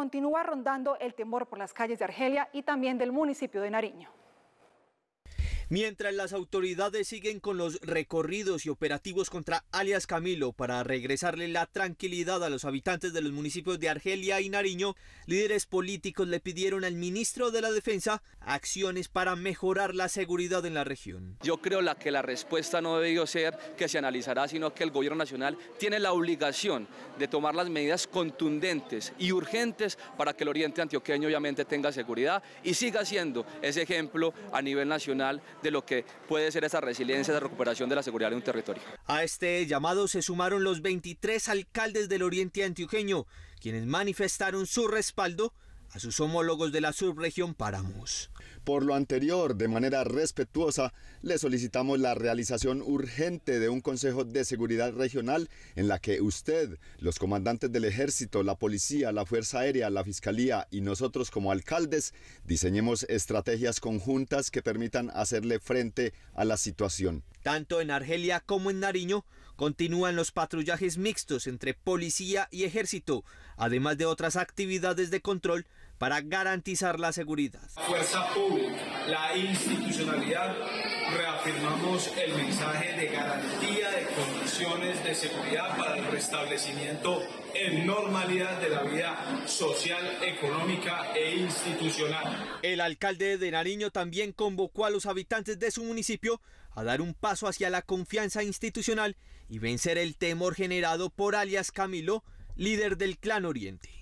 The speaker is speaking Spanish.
continúa rondando el temor por las calles de Argelia y también del municipio de Nariño. Mientras las autoridades siguen con los recorridos y operativos contra alias Camilo para regresarle la tranquilidad a los habitantes de los municipios de Argelia y Nariño, líderes políticos le pidieron al ministro de la Defensa acciones para mejorar la seguridad en la región. Yo creo la que la respuesta no debió ser que se analizará, sino que el gobierno nacional tiene la obligación de tomar las medidas contundentes y urgentes para que el oriente antioqueño obviamente tenga seguridad y siga siendo ese ejemplo a nivel nacional de lo que puede ser esa resiliencia, esa recuperación de la seguridad de un territorio. A este llamado se sumaron los 23 alcaldes del Oriente Antioqueño, quienes manifestaron su respaldo a sus homólogos de la subregión paramos. Por lo anterior, de manera respetuosa, le solicitamos la realización urgente de un Consejo de Seguridad Regional en la que usted, los comandantes del Ejército, la Policía, la Fuerza Aérea, la Fiscalía y nosotros como alcaldes diseñemos estrategias conjuntas que permitan hacerle frente a la situación. Tanto en Argelia como en Nariño continúan los patrullajes mixtos entre policía y ejército, además de otras actividades de control para garantizar la seguridad. Fuerza la institucionalidad reafirmamos el mensaje de garantía de condiciones de seguridad para el restablecimiento en normalidad de la vida social, económica e institucional. El alcalde de Nariño también convocó a los habitantes de su municipio a dar un paso hacia la confianza institucional y vencer el temor generado por alias Camilo, líder del Clan Oriente.